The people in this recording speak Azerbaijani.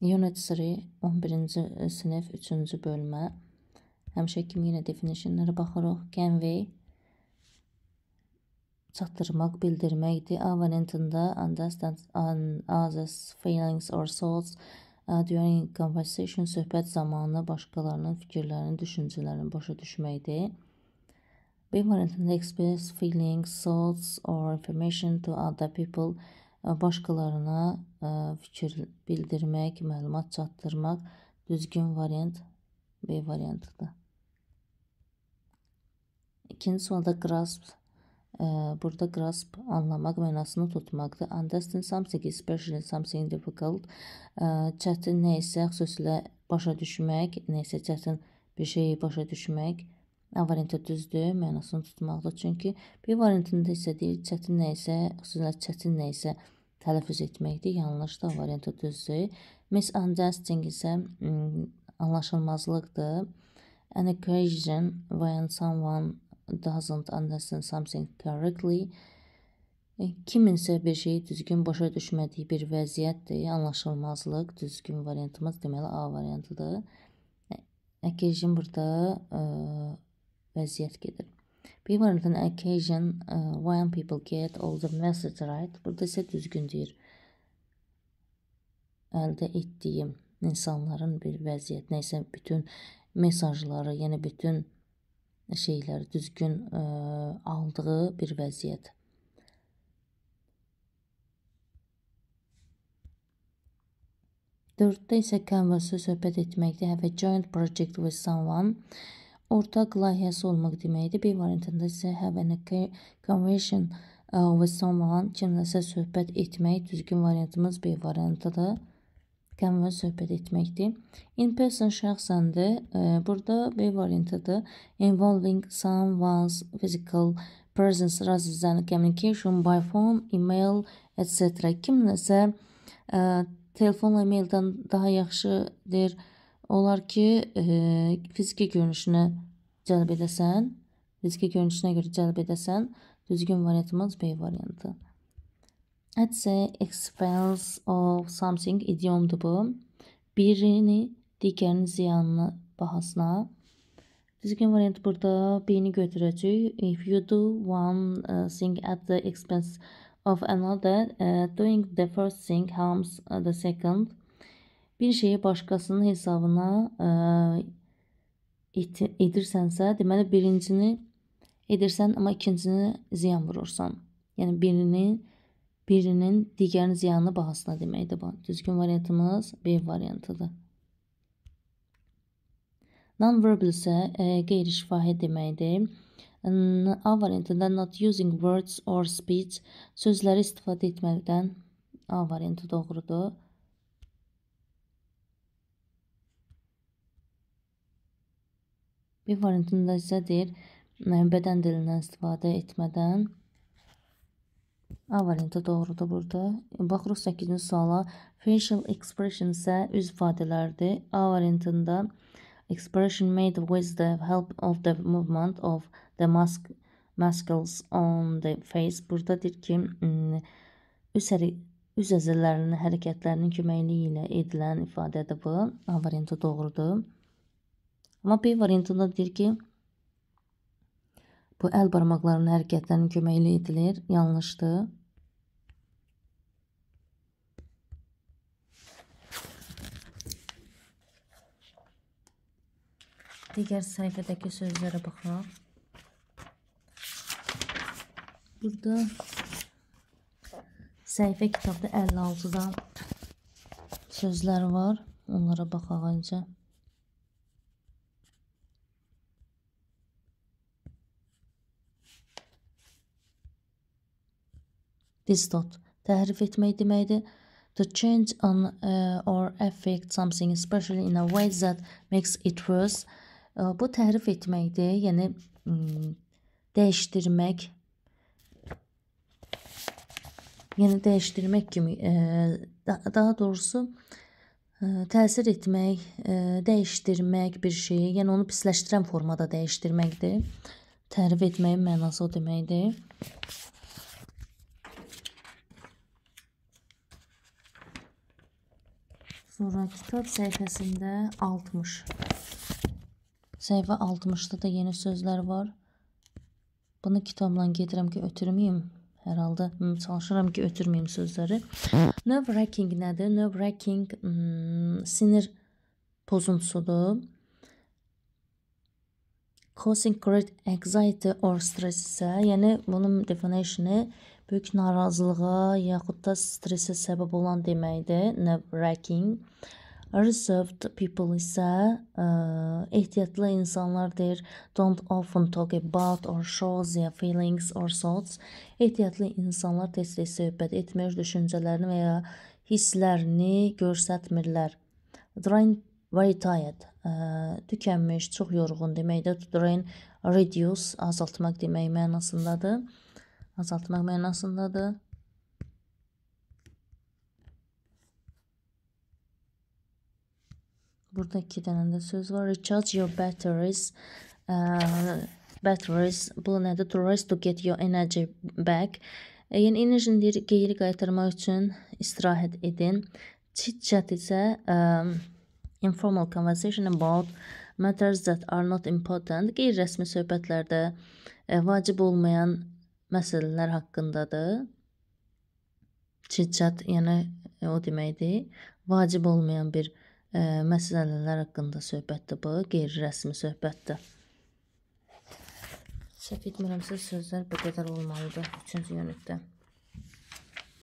Unit 3, 11-ci e, sinif, 3-cü bölmə. Həmişə kimi yenə definitionlara baxırıq. Convey çatdırmaq, bildirməkdir. A variantında understand on others feelings or thoughts uh, during conversation söhbət zamanı başqalarının fikirlərini, düşüncələrini başa düşməkdir. B variantında express feelings, thoughts or information to other people başqalarına fikir bildirmək, məlumat çatdırmaq düzgün variant B variantıdır. İkinci sualda grasp burada grasp anlamaq mənasını tutmaqdır. Understand something especially something difficult çətin nə isə xüsusilə başa düşmək, nə isə çətin bir şeyi başa düşmək A variantı düzdür, mənasını tutmaqdır. Çünki B variantında isə deyir çətin nə isə, xüsusilə çətin nə isə tələffüz etməkdir. Yanlışdır. Variantı düzdür. Misunderstanding isə anlaşılmazlıqdır. An occasion when someone doesn't understand something correctly e, kiminsə bir şeyi düzgün başa düşmədiyi bir vəziyyətdir. Anlaşılmazlıq düzgün variantımız deməli A variantıdır. E, occasion burada ə, vəziyyət gedir. People on occasion uh, when people get all the message right. Burada isə düzgün deyir. Əldə etdiyim insanların bir vəziyyətinə isə bütün mesajları, yəni bütün şeyləri düzgün ə, e, aldığı bir vəziyyət. Dörddə isə canvasda söhbət etməkdə have a joint project with someone ortaq layihəsi olmaq deməkdir. B variantında isə have a conversation uh, with someone kimləsə söhbət etmək düzgün variantımız B variantıdır. Converse söhbət etməkdir. In person şəxsəndir. Uh, burada B variantıdır. Involving someone's physical presence rather than communication by phone, email, etc. Kimləsə uh, telefonla, e-maildən daha yaxşıdır. Olar ki, e, fiziki görünüşünə cəlb edəsən, fiziki görünüşünə görə cəlb edəsən, düzgün variantımız B variantı. At expense of something idiomdur bu. Birini digərinin ziyanını bahasına. Düzgün variant burada B-ni götürəcək. If you do one uh, thing at the expense of another, uh, doing the first thing harms uh, the second bir şeyi başqasının hesabına ə, e, edirsənsə, deməli birincini edirsən, amma ikincini ziyan vurursan. Yəni birinin birinin digərinin ziyanını bahasına deməkdir bu. Düzgün variantımız B variantıdır. Non-verbal isə e, qeyri-şifahi deməkdir. A variantında not using words or speech sözləri istifadə etmədən A variantı doğrudur. B variantında isə deyir, e, bədən dilindən istifadə etmədən A variantı doğrudur burada. Baxırıq 8-ci suala. Facial expression isə üz ifadələrdir. A variantında expression made with the help of the movement of the mask muscles on the face. Burada deyir ki, üz üz əzələlərinin hərəkətlərinin köməkliyi ilə edilən ifadədir bu. A variantı doğrudur. Amma B variantında deyir ki, bu əl barmaqlarının hərəkətlərinin köməyi ilə edilir. Yanlışdır. Digər səhifədəki sözlərə baxaq. Burada səhifə kitabda 56-da sözlər var. Onlara baxaq öncə. Distort təhrif etmək deməkdir. To change on uh, or affect something especially in a way that makes it worse. Uh, bu təhrif etməkdir, yəni mm, dəyişdirmək. Yəni dəyişdirmək kimi, ə, uh, daha doğrusu ə, uh, təsir etmək, ə, uh, dəyişdirmək bir şeyi, yəni onu pisləşdirən formada dəyişdirməkdir. Tərif etməyin mənası o deməkdir. Sonra kitab səhifəsində 60. Səhifə 60-da da yeni sözlər var. Bunu kitabla gedirəm ki, ötürməyim. Hər halda hmm, çalışıram ki, ötürməyim sözləri. Nerve-wracking nədir? Nerve-wracking hmm, sinir pozuntusudur. Causing great anxiety or stress isə, yəni bunun definitionu böyük narazılığa yaxud da stressə səbəb olan deməkdir. Nerve-wracking. Reserved people isə ə, e, ehtiyatlı insanlar deyir, don't often talk about or show their feelings or thoughts. Ehtiyatlı insanlar tez-tez söhbət etmir, düşüncələrini və ya hisslərini göstərmirlər. Drain very tired. Ə, e, tükənmiş, çox yorğun deməkdir. To drain reduce azaltmaq demək mənasındadır azaltmaq mənasındadır. Burada iki dənə də söz var. Recharge your batteries. Uh, batteries. Bu nədir? To rest to get your energy back. E, yəni enerjini geri qaytarmaq üçün istirahət edin. Chit-chat isə um, informal conversation about matters that are not important. Qeyri-rəsmi söhbətlərdə e, vacib olmayan məsələlər haqqındadır. Şiddət, yəni e, o deməkdir, vacib olmayan bir ə, e, məsələlər haqqında söhbətdir bu, qeyri-rəsmi söhbətdir. Səhv etmirəmsə sözlər bu qədər olmalıdır 3-cü yönüddə.